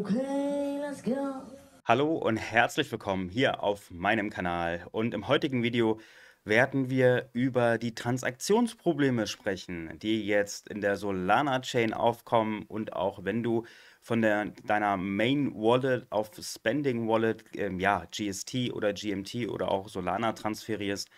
Okay, let's go. Hallo und herzlich willkommen hier auf meinem Kanal. Und im heutigen Video werden wir über die Transaktionsprobleme sprechen, die jetzt in der Solana-Chain aufkommen und auch wenn du von der, deiner Main Wallet auf Spending Wallet, ähm, ja, GST oder GMT oder auch Solana transferierst,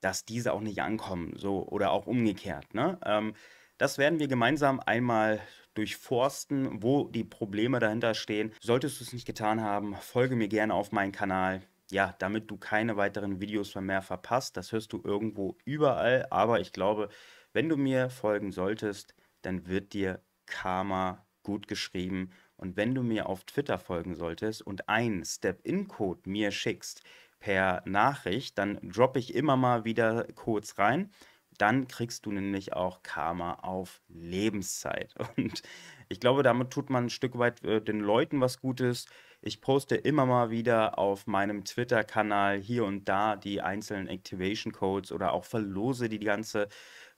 dass diese auch nicht ankommen, so oder auch umgekehrt. Ne? Ähm, das werden wir gemeinsam einmal durchforsten, wo die Probleme dahinter stehen. Solltest du es nicht getan haben, folge mir gerne auf meinen Kanal. Ja, damit du keine weiteren Videos mehr verpasst. Das hörst du irgendwo überall. Aber ich glaube, wenn du mir folgen solltest, dann wird dir Karma gut geschrieben. Und wenn du mir auf Twitter folgen solltest und einen Step-In-Code mir schickst per Nachricht, dann droppe ich immer mal wieder Codes rein dann kriegst du nämlich auch Karma auf Lebenszeit. Und ich glaube, damit tut man ein Stück weit äh, den Leuten was Gutes. Ich poste immer mal wieder auf meinem Twitter-Kanal hier und da die einzelnen Activation-Codes oder auch verlose die, die ganze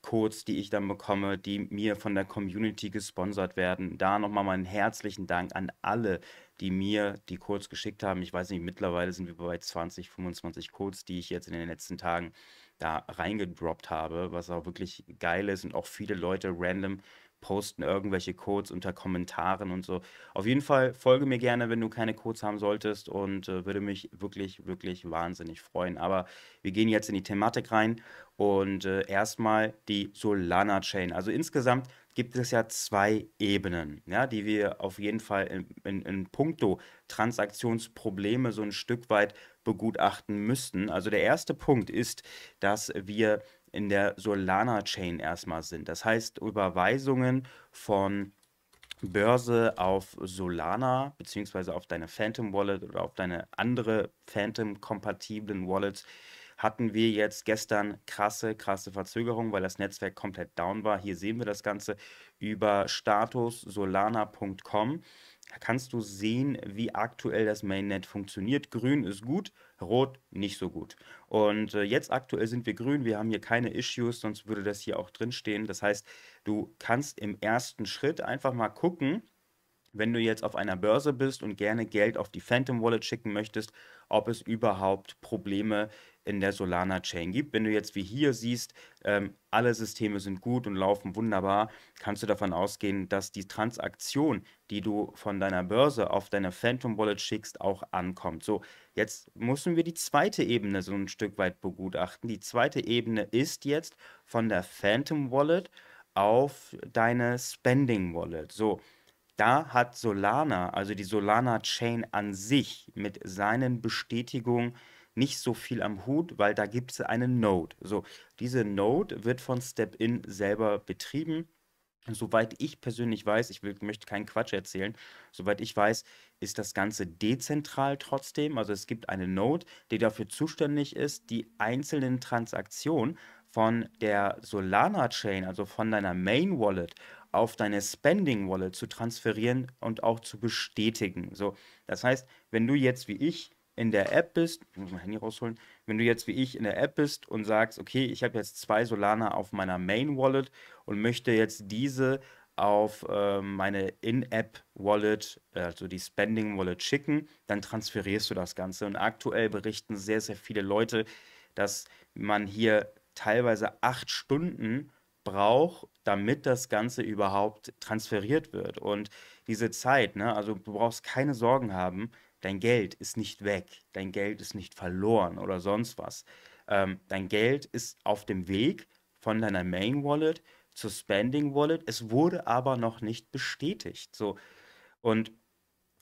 Codes, die ich dann bekomme, die mir von der Community gesponsert werden. Da nochmal meinen herzlichen Dank an alle, die mir die Codes geschickt haben. Ich weiß nicht, mittlerweile sind wir bei 20, 25 Codes, die ich jetzt in den letzten Tagen äh, da reingedroppt habe, was auch wirklich geil ist und auch viele Leute random posten irgendwelche Codes unter Kommentaren und so. Auf jeden Fall folge mir gerne, wenn du keine Codes haben solltest und äh, würde mich wirklich, wirklich wahnsinnig freuen. Aber wir gehen jetzt in die Thematik rein und äh, erstmal die Solana Chain. Also insgesamt gibt es ja zwei Ebenen, ja, die wir auf jeden Fall in, in, in puncto Transaktionsprobleme so ein Stück weit begutachten müssten. Also der erste Punkt ist, dass wir in der Solana-Chain erstmal sind. Das heißt, Überweisungen von Börse auf Solana beziehungsweise auf deine Phantom Wallet oder auf deine andere Phantom-kompatiblen Wallets hatten wir jetzt gestern krasse, krasse Verzögerungen, weil das Netzwerk komplett down war. Hier sehen wir das Ganze über statussolana.com. Da kannst du sehen, wie aktuell das Mainnet funktioniert. Grün ist gut, rot nicht so gut. Und äh, jetzt aktuell sind wir grün, wir haben hier keine Issues, sonst würde das hier auch drinstehen. Das heißt, du kannst im ersten Schritt einfach mal gucken, wenn du jetzt auf einer Börse bist und gerne Geld auf die Phantom Wallet schicken möchtest, ob es überhaupt Probleme gibt in der Solana Chain gibt. Wenn du jetzt wie hier siehst, ähm, alle Systeme sind gut und laufen wunderbar, kannst du davon ausgehen, dass die Transaktion, die du von deiner Börse auf deine Phantom Wallet schickst, auch ankommt. So, jetzt müssen wir die zweite Ebene so ein Stück weit begutachten. Die zweite Ebene ist jetzt von der Phantom Wallet auf deine Spending Wallet. So, da hat Solana, also die Solana Chain an sich mit seinen Bestätigungen nicht so viel am Hut, weil da gibt es eine Node. So, diese Node wird von Step-In selber betrieben. soweit ich persönlich weiß, ich will, möchte keinen Quatsch erzählen, soweit ich weiß, ist das Ganze dezentral trotzdem. Also es gibt eine Node, die dafür zuständig ist, die einzelnen Transaktionen von der Solana-Chain, also von deiner Main-Wallet, auf deine Spending-Wallet zu transferieren und auch zu bestätigen. So, das heißt, wenn du jetzt wie ich in der App bist, muss mein Handy rausholen, wenn du jetzt wie ich in der App bist und sagst, okay, ich habe jetzt zwei Solana auf meiner Main Wallet und möchte jetzt diese auf äh, meine In-App-Wallet, also die Spending-Wallet schicken, dann transferierst du das Ganze. Und aktuell berichten sehr, sehr viele Leute, dass man hier teilweise acht Stunden braucht, damit das Ganze überhaupt transferiert wird. Und diese Zeit, ne, also du brauchst keine Sorgen haben, Dein Geld ist nicht weg, dein Geld ist nicht verloren oder sonst was. Ähm, dein Geld ist auf dem Weg von deiner Main Wallet zur Spending Wallet. Es wurde aber noch nicht bestätigt. So und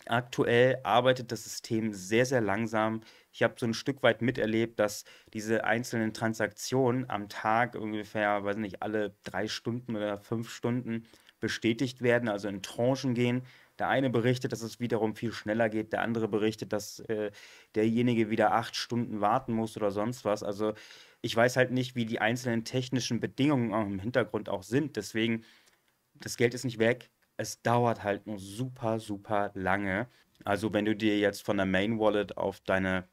aktuell arbeitet das System sehr sehr langsam. Ich habe so ein Stück weit miterlebt, dass diese einzelnen Transaktionen am Tag ungefähr, weiß nicht, alle drei Stunden oder fünf Stunden bestätigt werden, also in Tranchen gehen der eine berichtet, dass es wiederum viel schneller geht, der andere berichtet, dass äh, derjenige wieder acht Stunden warten muss oder sonst was. Also ich weiß halt nicht, wie die einzelnen technischen Bedingungen im Hintergrund auch sind. Deswegen, das Geld ist nicht weg. Es dauert halt nur super, super lange. Also wenn du dir jetzt von der Main Wallet auf deine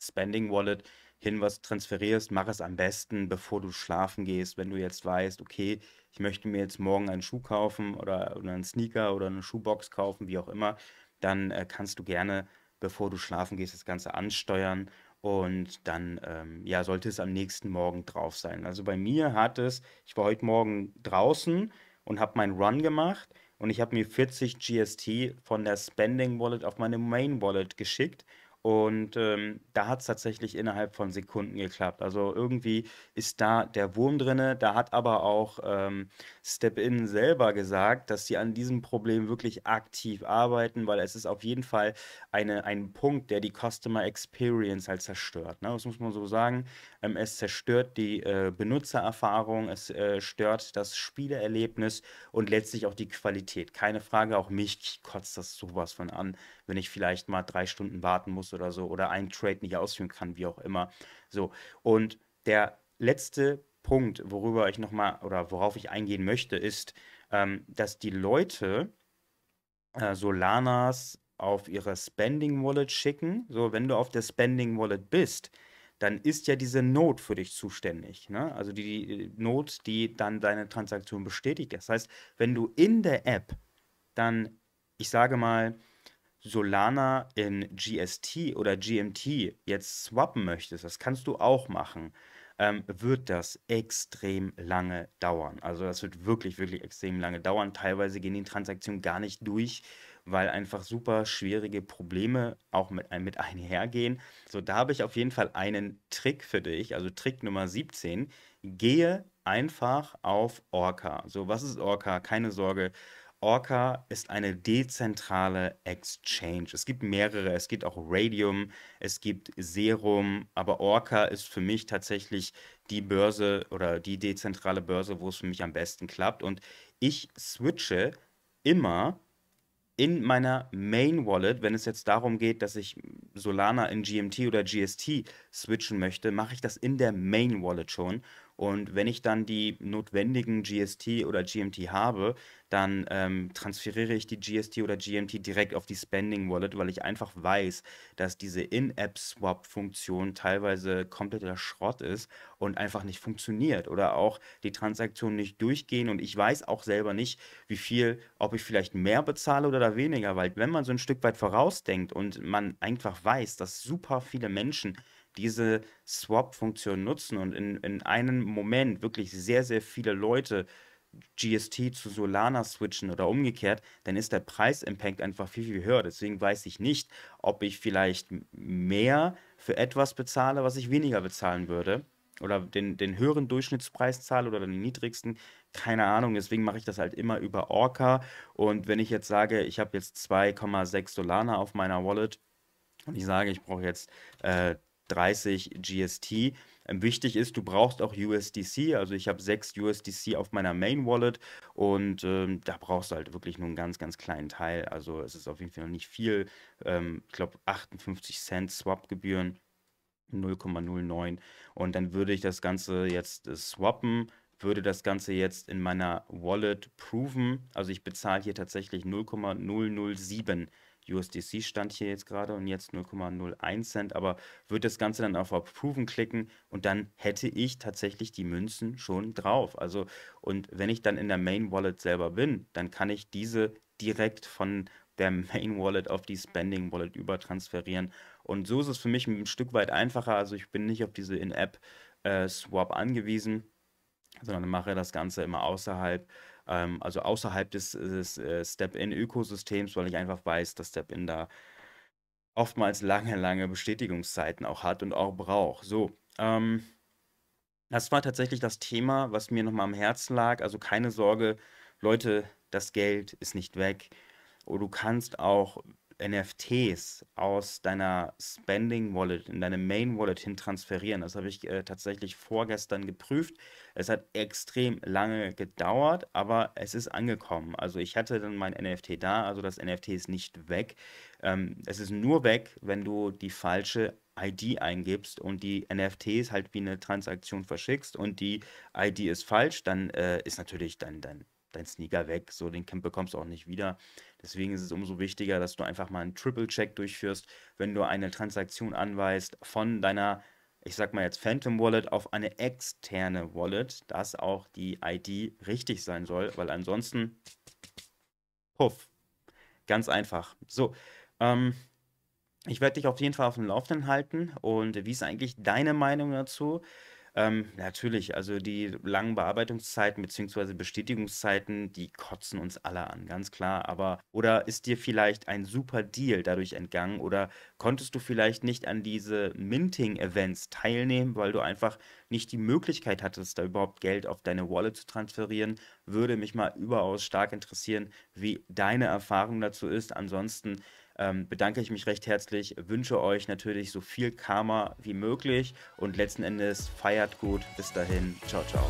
Spending Wallet hin was transferierst, mach es am besten, bevor du schlafen gehst. Wenn du jetzt weißt, okay, ich möchte mir jetzt morgen einen Schuh kaufen oder, oder einen Sneaker oder eine Schuhbox kaufen, wie auch immer, dann äh, kannst du gerne, bevor du schlafen gehst, das Ganze ansteuern und dann ähm, ja, sollte es am nächsten Morgen drauf sein. Also bei mir hat es, ich war heute Morgen draußen und habe meinen Run gemacht und ich habe mir 40 GST von der Spending Wallet auf meine Main Wallet geschickt und ähm, da hat es tatsächlich innerhalb von Sekunden geklappt. Also irgendwie ist da der Wurm drinne. Da hat aber auch ähm, Step In selber gesagt, dass sie an diesem Problem wirklich aktiv arbeiten, weil es ist auf jeden Fall eine, ein Punkt, der die Customer Experience halt zerstört. Ne? Das muss man so sagen. Ähm, es zerstört die äh, Benutzererfahrung, es äh, stört das Spielerlebnis und letztlich auch die Qualität. Keine Frage, auch mich kotzt das sowas von an wenn ich vielleicht mal drei Stunden warten muss oder so oder einen Trade nicht ausführen kann, wie auch immer. So, und der letzte Punkt, worüber ich nochmal oder worauf ich eingehen möchte, ist, ähm, dass die Leute äh, Solanas auf ihre Spending Wallet schicken. So, wenn du auf der Spending Wallet bist, dann ist ja diese Note für dich zuständig. Ne? Also die, die Note, die dann deine Transaktion bestätigt. Das heißt, wenn du in der App dann, ich sage mal, Solana in GST oder GMT jetzt swappen möchtest, das kannst du auch machen, ähm, wird das extrem lange dauern. Also das wird wirklich, wirklich extrem lange dauern. Teilweise gehen die Transaktionen gar nicht durch, weil einfach super schwierige Probleme auch mit, mit einhergehen. So, da habe ich auf jeden Fall einen Trick für dich, also Trick Nummer 17. Gehe einfach auf Orca. So, was ist Orca? Keine Sorge. Orca ist eine dezentrale Exchange. Es gibt mehrere, es gibt auch Radium, es gibt Serum, aber Orca ist für mich tatsächlich die Börse oder die dezentrale Börse, wo es für mich am besten klappt. Und ich switche immer in meiner Main Wallet, wenn es jetzt darum geht, dass ich Solana in GMT oder GST switchen möchte, mache ich das in der Main Wallet schon. Und wenn ich dann die notwendigen GST oder GMT habe, dann ähm, transferiere ich die GST oder GMT direkt auf die Spending Wallet, weil ich einfach weiß, dass diese In-App-Swap-Funktion teilweise kompletter Schrott ist und einfach nicht funktioniert oder auch die Transaktionen nicht durchgehen und ich weiß auch selber nicht, wie viel, ob ich vielleicht mehr bezahle oder da weniger, weil wenn man so ein Stück weit vorausdenkt und man einfach weiß, dass super viele Menschen diese Swap-Funktion nutzen und in, in einem Moment wirklich sehr, sehr viele Leute GST zu Solana switchen oder umgekehrt, dann ist der Preisimpact einfach viel, viel höher. Deswegen weiß ich nicht, ob ich vielleicht mehr für etwas bezahle, was ich weniger bezahlen würde. Oder den, den höheren Durchschnittspreis zahle oder den niedrigsten. Keine Ahnung. Deswegen mache ich das halt immer über Orca. Und wenn ich jetzt sage, ich habe jetzt 2,6 Solana auf meiner Wallet und ich sage, ich brauche jetzt äh, 30 GST. Ähm, wichtig ist, du brauchst auch USDC. Also ich habe 6 USDC auf meiner Main Wallet und ähm, da brauchst du halt wirklich nur einen ganz, ganz kleinen Teil. Also es ist auf jeden Fall noch nicht viel. Ähm, ich glaube 58 Cent Swap-Gebühren, 0,09. Und dann würde ich das Ganze jetzt äh, swappen würde das Ganze jetzt in meiner Wallet proven. Also ich bezahle hier tatsächlich 0,007 USDC stand hier jetzt gerade und jetzt 0,01 Cent, aber würde das Ganze dann auf Approven klicken und dann hätte ich tatsächlich die Münzen schon drauf. Also, und wenn ich dann in der Main Wallet selber bin, dann kann ich diese direkt von der Main Wallet auf die Spending Wallet übertransferieren. Und so ist es für mich ein Stück weit einfacher. Also ich bin nicht auf diese In-App-Swap äh, angewiesen, sondern mache das Ganze immer außerhalb ähm, also außerhalb des, des äh, Step-In-Ökosystems, weil ich einfach weiß, dass Step-In da oftmals lange, lange Bestätigungszeiten auch hat und auch braucht. So, ähm, das war tatsächlich das Thema, was mir nochmal am Herzen lag. Also keine Sorge, Leute, das Geld ist nicht weg. Und oh, du kannst auch NFTs aus deiner Spending Wallet in deine Main Wallet hin transferieren. Das habe ich äh, tatsächlich vorgestern geprüft. Es hat extrem lange gedauert, aber es ist angekommen. Also ich hatte dann mein NFT da, also das NFT ist nicht weg. Ähm, es ist nur weg, wenn du die falsche ID eingibst und die NFTs halt wie eine Transaktion verschickst und die ID ist falsch, dann äh, ist natürlich dein, dein, dein Sneaker weg. So, den Camp bekommst du auch nicht wieder. Deswegen ist es umso wichtiger, dass du einfach mal einen Triple-Check durchführst, wenn du eine Transaktion anweist von deiner ich sag mal jetzt Phantom Wallet auf eine externe Wallet, dass auch die ID richtig sein soll, weil ansonsten, puff, ganz einfach. So, ähm, ich werde dich auf jeden Fall auf dem Laufenden halten und wie ist eigentlich deine Meinung dazu? Ähm, natürlich, also die langen Bearbeitungszeiten bzw. Bestätigungszeiten, die kotzen uns alle an, ganz klar. Aber oder ist dir vielleicht ein super Deal dadurch entgangen oder konntest du vielleicht nicht an diese Minting-Events teilnehmen, weil du einfach nicht die Möglichkeit hattest, da überhaupt Geld auf deine Wallet zu transferieren? Würde mich mal überaus stark interessieren, wie deine Erfahrung dazu ist. Ansonsten ähm, bedanke ich mich recht herzlich, wünsche euch natürlich so viel Karma wie möglich und letzten Endes feiert gut. Bis dahin, ciao, ciao.